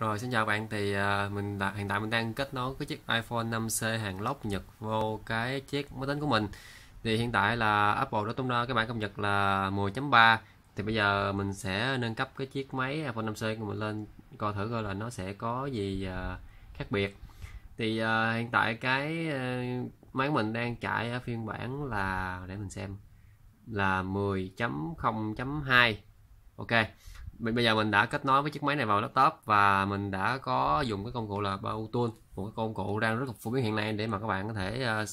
Rồi xin chào bạn thì à, mình đã, hiện tại mình đang kết nối cái chiếc iPhone 5C hàng lốc Nhật vô cái chiếc máy tính của mình. Thì hiện tại là Apple đã tung ra cái bản cập nhật là 10.3 thì bây giờ mình sẽ nâng cấp cái chiếc máy iPhone 5C của mình lên coi thử coi là nó sẽ có gì à, khác biệt. Thì uh, hiện tại cái uh, máy mình đang chạy ở phiên bản là để mình xem là 10.0.2. Ok bây giờ mình đã kết nối với chiếc máy này vào laptop và mình đã có dùng cái công cụ là Bluetooth một cái công cụ đang rất là phổ biến hiện nay để mà các bạn có thể uh,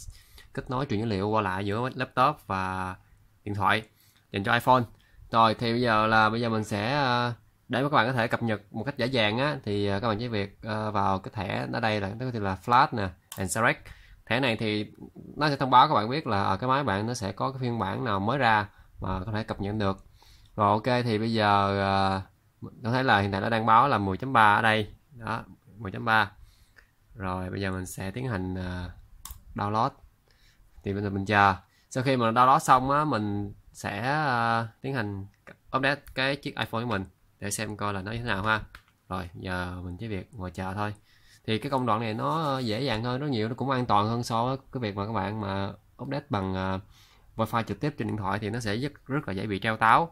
kết nối truyền dữ liệu qua lại giữa laptop và điện thoại dành cho iPhone rồi thì bây giờ là bây giờ mình sẽ uh, để các bạn có thể cập nhật một cách dễ dàng á thì ờ, các bạn chỉ việc uh, vào cái thẻ ở đây là nó có là flash nè and select thẻ này thì nó sẽ thông báo các bạn biết là ở cái máy bạn nó sẽ có cái phiên bản nào mới ra mà có thể cập nhật được rồi ok thì bây giờ tôi ờ, thấy là hiện tại nó đang báo là 10.3 ở đây. Đó, 10.3. Rồi bây giờ mình sẽ tiến hành ờ, download. Thì bây giờ mình chờ. Sau khi mà download xong á mình sẽ ờ, tiến hành update cái chiếc iPhone của mình để xem coi là nó như thế nào ha. Rồi giờ mình chỉ việc ngồi chờ thôi. Thì cái công đoạn này nó dễ dàng hơn rất nhiều, nó cũng an toàn hơn so với cái việc mà các bạn mà update bằng uh, wifi trực tiếp trên điện thoại thì nó sẽ rất rất là dễ bị treo táo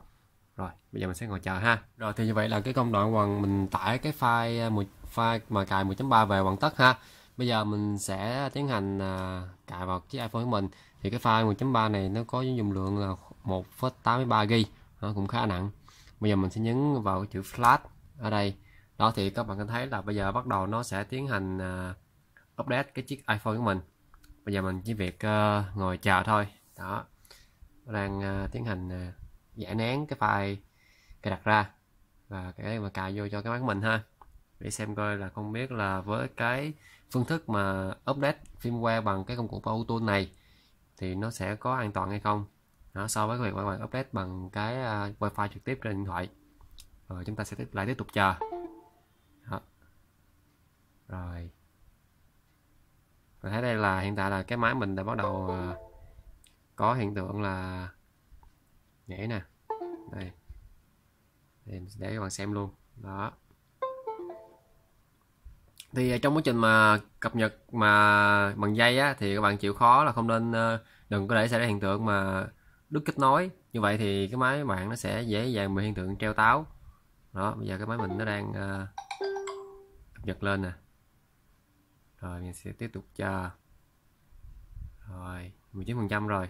rồi bây giờ mình sẽ ngồi chờ ha rồi thì như vậy là cái công đoạn quần mình tải cái file à, một file mà cài 1.3 về hoàn tất ha bây giờ mình sẽ tiến hành à, cài vào chiếc iPhone của mình thì cái file 1.3 này nó có dung lượng là 1,83 GB nó cũng khá nặng bây giờ mình sẽ nhấn vào cái chữ flash ở đây đó thì các bạn có thấy là bây giờ bắt đầu nó sẽ tiến hành à, update cái chiếc iPhone của mình bây giờ mình chỉ việc ngồi chờ thôi đó đang tiến hành giải dạ, nén cái file cài đặt ra và cái mà cài vô cho cái máy của mình ha để xem coi là không biết là với cái phương thức mà update firmware bằng cái công cụ Power Tool này thì nó sẽ có an toàn hay không đó, so với việc các bạn update bằng cái uh, wifi trực tiếp trên điện thoại rồi chúng ta sẽ tiếp lại tiếp tục chờ đó. rồi và thấy đây là hiện tại là cái máy mình đã bắt đầu uh, có hiện tượng là nhảy nè đây để, các bạn xem luôn đó thì à, trong quá trình mà cập nhật mà bằng dây á, thì các bạn chịu khó là không nên ờ, đừng có để xảy ra hiện tượng mà đứt kết nối như vậy thì cái máy bạn nó sẽ dễ dàng bị hiện tượng treo táo đó bây giờ cái máy mình nó đang ờ, cập nhật lên nè rồi mình sẽ tiếp tục chờ rồi 19 phần trăm rồi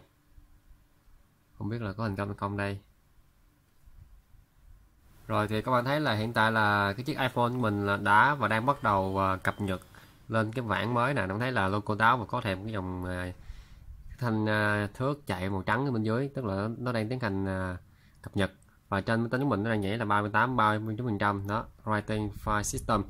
không biết là có thành công hay không đây rồi thì các bạn thấy là hiện tại là cái chiếc iPhone của mình là đã và đang bắt đầu à, cập nhật lên cái bản mới nè nó thấy là logo táo và có thêm cái dòng à, thanh à, thước chạy màu trắng ở bên dưới tức là nó đang tiến hành cập nhật và trên máy tính của mình nó đang nhảy là 38 39% đó writing file system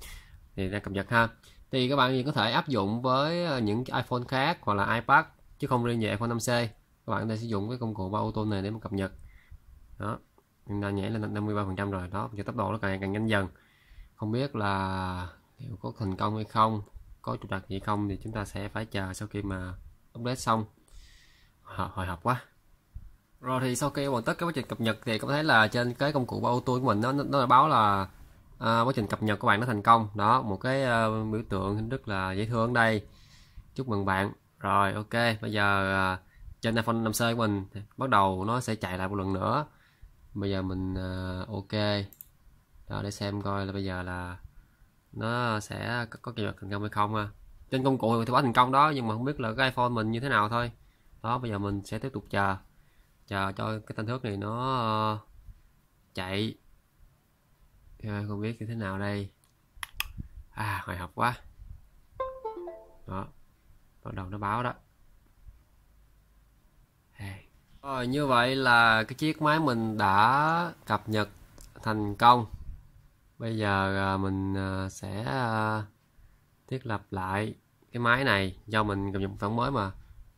thì đang cập nhật ha thì các bạn có thể áp dụng với những iPhone khác hoặc là iPad chứ không riêng về iPhone 5C các bạn có thể sử dụng cái công cụ ba ô tô này để mà cập nhật đó chúng ta nhảy lên 53% rồi đó giờ tốc độ nó càng càng nhanh dần không biết là liệu có thành công hay không có trục trặc gì không thì chúng ta sẽ phải chờ sau khi mà update xong hồi, hồi hộp quá rồi thì sau khi hoàn tất cái quá trình cập nhật thì có thấy là trên cái công cụ ba ô của mình nó nó đã báo là à, quá trình cập nhật của bạn nó thành công đó một cái uh, biểu tượng rất là dễ thương đây chúc mừng bạn rồi ok bây giờ uh, trên iPhone 5C của mình bắt đầu nó sẽ chạy lại một lần nữa bây giờ mình ờ, ok đó để xem coi là bây giờ là nó sẽ có, có kịp thành công hay không ha trên công cụ thì báo thành công đó nhưng mà không biết là cái iPhone mình như thế nào thôi đó bây giờ mình sẽ tiếp tục chờ chờ cho cái tên thước này nó ờ, chạy không biết như thế nào đây à hồi học quá đó bắt đầu nó báo đó rồi, ờ, như vậy là cái chiếc máy mình đã cập nhật thành công. Bây giờ ờ, mình ờ, sẽ thiết lập lại cái máy này do mình cập nhật một mới mà.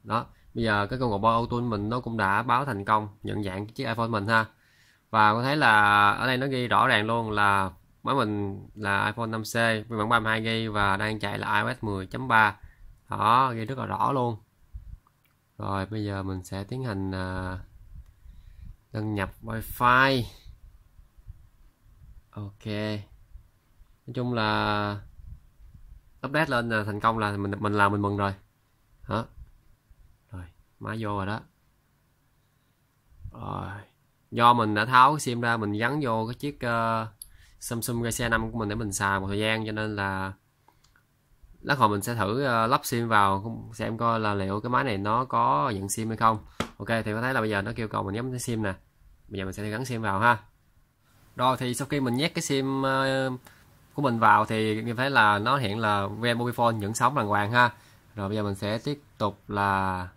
Đó, bây giờ cái công cụ robot auto mình nó cũng đã báo thành công nhận dạng chiếc iPhone mình ha. Và có thấy là ở đây nó ghi rõ ràng luôn là máy mình là iPhone 5C phiên bản 32GB và đang chạy là iOS 10.3. Đó, ghi rất là rõ luôn rồi bây giờ mình sẽ tiến hành à, đăng nhập wi-fi, ok nói chung là update lên là thành công là mình mình làm mình mừng rồi hả rồi má vô rồi đó rồi do mình đã tháo cái sim ra mình gắn vô cái chiếc uh, Samsung Galaxy A5 của mình để mình xài một thời gian cho nên là lát hồi mình sẽ thử ờ, lắp sim vào xem coi là liệu cái máy này nó có nhận sim hay không ok thì có thấy là bây giờ nó kêu cầu mình nhắm cái sim nè bây giờ mình sẽ gắn sim vào ha rồi thì sau khi mình nhét cái sim ờ, của mình vào thì như thấy là nó hiện là VM Mobile nhận sóng đàng hoàng ha rồi bây giờ mình sẽ tiếp tục là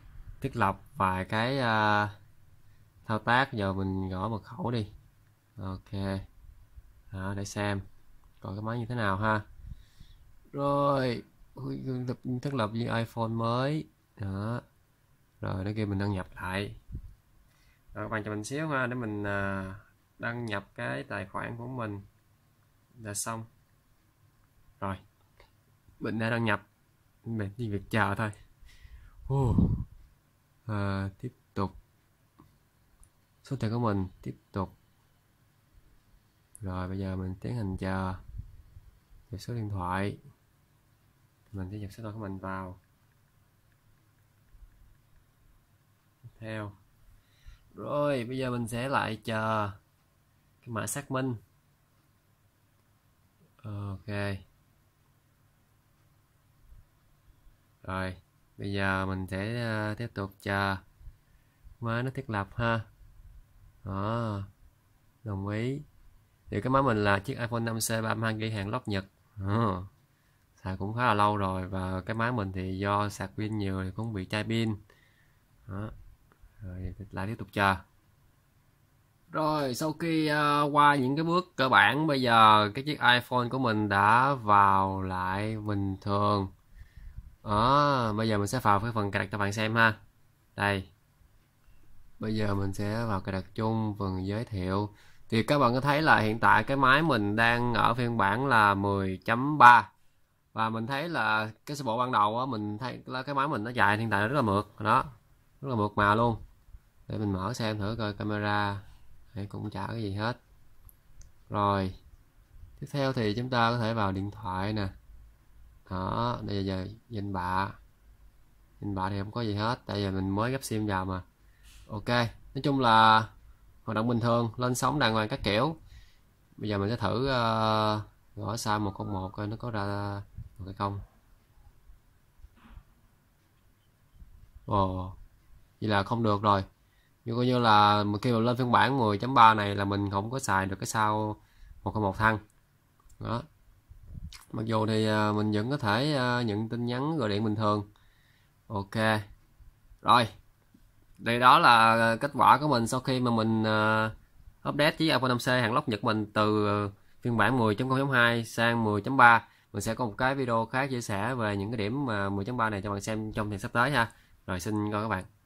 thiết lập vài cái uh, thao tác giờ mình gõ mật khẩu đi ok đó, để xem coi cái máy như thế nào ha rồi thiết lập với iPhone mới đó rồi nó kêu mình đăng nhập lại rồi các bạn cho mình xíu ha để mình à, đăng nhập cái tài khoản của mình là xong rồi mình đã đăng nhập mình chỉ việc chờ thôi uh, tiếp tục số tiền của mình tiếp tục rồi bây giờ mình tiến hành chờ số điện thoại mình sẽ nhập số điện của mình vào theo rồi bây giờ mình sẽ lại chờ cái mã xác minh ok rồi bây giờ mình sẽ ờ, tiếp tục chờ má nó thiết lập ha đó đồng ý thì cái máy mình là chiếc iPhone 5C 32 ghi hàng lót Nhật à xài cũng khá là lâu rồi và cái máy mình thì do sạc pin nhiều thì cũng bị chai pin đó. rồi lại tiếp tục chờ rồi sau khi uh, qua những cái bước cơ bản bây giờ cái chiếc iPhone của mình đã vào lại bình thường đó, bây giờ mình sẽ vào cái phần cài đặt cho bạn xem ha đây bây giờ mình sẽ vào cài đặt chung phần giới thiệu thì các bạn có thấy là hiện tại cái máy mình đang ở phiên bản là 10.3 và mình thấy là cái sơ bộ ban đầu á mình thấy là cái máy mình nó dài hiện tại rất là mượt đó rất là mượt mà luôn để mình mở xem thử coi camera hay cũng chả cái gì hết rồi tiếp theo thì chúng ta có thể vào điện thoại nè đó bây giờ danh bạ danh bạ thì không có gì hết tại vì mình mới gấp sim vào mà ok nói chung là hoạt động bình thường lên sóng đàng hoàng các kiểu bây giờ mình sẽ thử uh, gõ sao một con một coi nó có ra một cái không ồ vậy là không được rồi như coi như là khi mà lên phiên bản 10.3 này là mình không có xài được cái sao một không một thăng đó mặc dù thì à, mình vẫn có thể à, nhận tin nhắn gọi điện bình thường ok rồi đây đó là kết quả của mình sau khi mà mình à, update với iPhone 5C hàng lốc Nhật mình từ phiên bản 10.0.2 sang 10.3 mình sẽ có một cái video khác chia sẻ về những cái điểm mà 10.3 này cho bạn xem trong thời sắp tới ha rồi xin coi các bạn